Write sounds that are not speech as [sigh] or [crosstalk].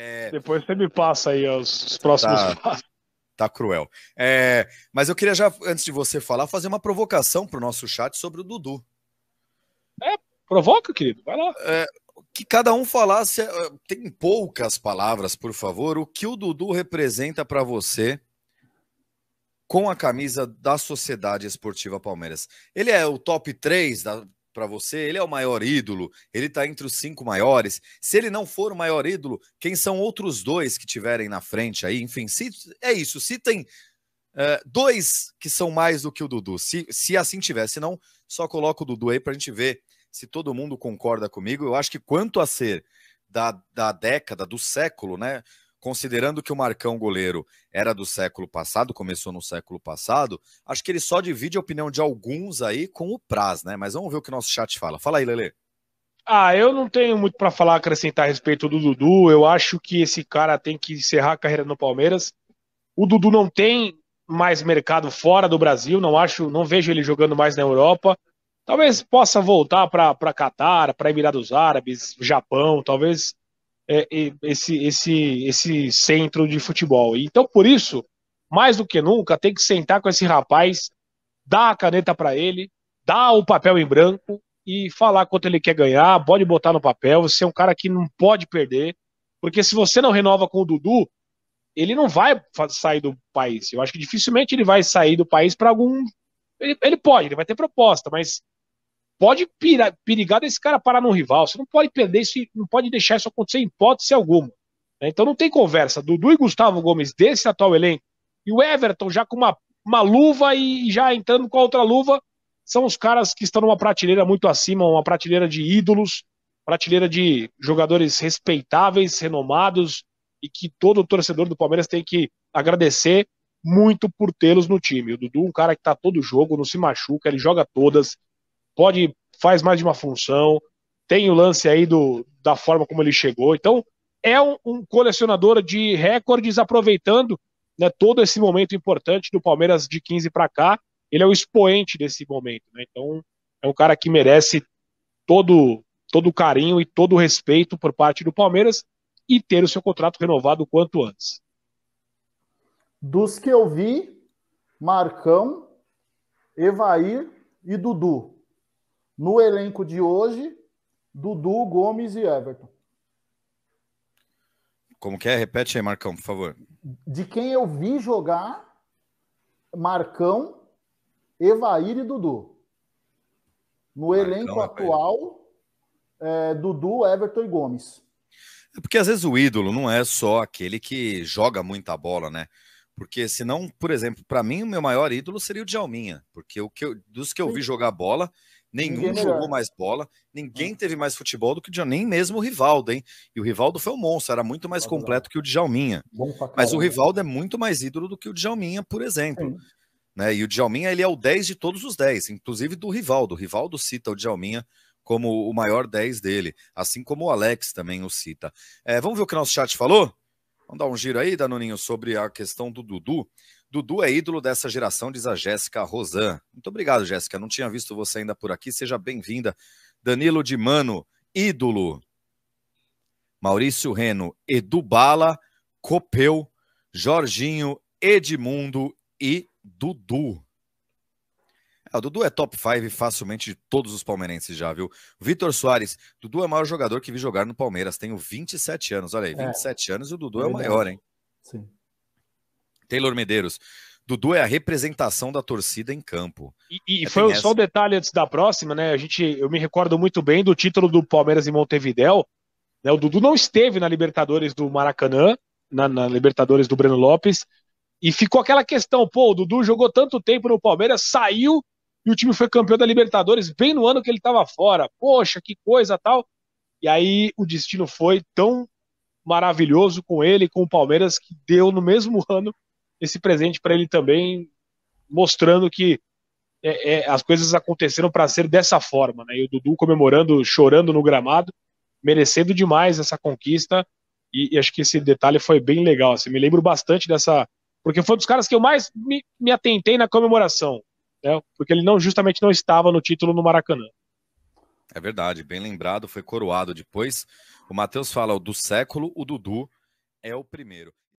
É... Depois você me passa aí os, os próximos tá, passos. Tá cruel. É, mas eu queria já, antes de você falar, fazer uma provocação para o nosso chat sobre o Dudu. É, provoca, querido, vai lá. É, que cada um falasse, é, tem poucas palavras, por favor, o que o Dudu representa para você com a camisa da Sociedade Esportiva Palmeiras. Ele é o top 3 da para você? Ele é o maior ídolo? Ele está entre os cinco maiores? Se ele não for o maior ídolo, quem são outros dois que tiverem na frente aí? Enfim, é isso. Se tem uh, dois que são mais do que o Dudu, se, se assim tiver, se não, só coloca o Dudu aí para a gente ver se todo mundo concorda comigo. Eu acho que quanto a ser da, da década, do século, né? considerando que o Marcão goleiro era do século passado, começou no século passado, acho que ele só divide a opinião de alguns aí com o Praz, né? Mas vamos ver o que o nosso chat fala. Fala aí, Lele. Ah, eu não tenho muito para falar, acrescentar a respeito do Dudu. Eu acho que esse cara tem que encerrar a carreira no Palmeiras. O Dudu não tem mais mercado fora do Brasil, não acho, não vejo ele jogando mais na Europa. Talvez possa voltar para Catar, para Emirados Árabes, Japão, talvez é, esse, esse, esse centro de futebol. Então, por isso, mais do que nunca, tem que sentar com esse rapaz, dar a caneta para ele, dar o papel em branco e falar quanto ele quer ganhar, pode botar no papel. Você é um cara que não pode perder, porque se você não renova com o Dudu, ele não vai sair do país. Eu acho que dificilmente ele vai sair do país para algum. Ele, ele pode, ele vai ter proposta, mas pode pirar, perigar desse cara parar num rival. Você não pode perder isso, não pode deixar isso acontecer em hipótese alguma. Né? Então não tem conversa. Dudu e Gustavo Gomes desse atual elenco e o Everton já com uma, uma luva e já entrando com a outra luva são os caras que estão numa prateleira muito acima, uma prateleira de ídolos, prateleira de jogadores respeitáveis, renomados e que todo torcedor do Palmeiras tem que agradecer muito por tê-los no time. O Dudu, é um cara que tá todo jogo, não se machuca, ele joga todas, pode faz mais de uma função, tem o lance aí do, da forma como ele chegou. Então, é um, um colecionador de recordes, aproveitando né, todo esse momento importante do Palmeiras de 15 para cá. Ele é o expoente desse momento. Né? Então, é um cara que merece todo todo o carinho e todo o respeito por parte do Palmeiras e ter o seu contrato renovado o quanto antes. Dos que eu vi, Marcão, Evair e Dudu no elenco de hoje, Dudu, Gomes e Everton. Como que é? Repete aí, Marcão, por favor. De quem eu vi jogar, Marcão, Evair e Dudu. No Marcão, elenco atual, é, Dudu, Everton e Gomes. É porque às vezes o ídolo não é só aquele que joga muita bola, né? Porque senão, por exemplo, para mim o meu maior ídolo seria o Djalminha, porque o que eu, dos que eu vi jogar bola, Nenhum ninguém jogou mais bola, ninguém hum. teve mais futebol do que o nem mesmo o Rivaldo, hein? E o Rivaldo foi um monstro, era muito mais completo que o Djalminha. Mas o Rivaldo é muito mais ídolo do que o Djalminha, por exemplo. Né? E o Djalminha, ele é o 10 de todos os 10, inclusive do Rivaldo. O Rivaldo cita o Djalminha como o maior 10 dele, assim como o Alex também o cita. É, vamos ver o que o nosso chat falou? Vamos dar um giro aí, Danoninho, sobre a questão do Dudu. Dudu é ídolo dessa geração, diz a Jéssica Rosan. Muito obrigado, Jéssica. Não tinha visto você ainda por aqui. Seja bem-vinda. Danilo de Mano, ídolo. Maurício Reno, Edu Bala, Copeu, Jorginho, Edmundo e Dudu. É, o Dudu é top 5 facilmente de todos os palmeirenses já, viu? Vitor Soares, Dudu é o maior jogador que vi jogar no Palmeiras, tenho 27 anos, olha aí, 27 é. anos e o Dudu é, é o maior, hein? Sim. Taylor Medeiros. Dudu é a representação da torcida em campo. E, e é, foi só um detalhe antes da próxima, né? A gente, eu me recordo muito bem do título do Palmeiras em Montevidéu. Né? O Dudu não esteve na Libertadores do Maracanã, na, na, Libertadores do Breno Lopes, e ficou aquela questão: pô, o Dudu jogou tanto tempo no Palmeiras, saiu e o time foi campeão da Libertadores bem no ano que ele estava fora. Poxa, que coisa tal. E aí o destino foi tão maravilhoso com ele, com o Palmeiras, que deu no mesmo [laughs] ano esse presente para ele também, mostrando que é, é, as coisas aconteceram para ser dessa forma, né? E o Dudu comemorando, chorando no gramado, merecendo demais essa conquista. E, e acho que esse detalhe foi bem legal. Assim, me lembro bastante dessa, porque foi um dos caras que eu mais me, me atentei na comemoração, né? Porque ele não justamente não estava no título no Maracanã. É verdade, bem lembrado, foi coroado depois. O Matheus fala o do século, o Dudu é o primeiro.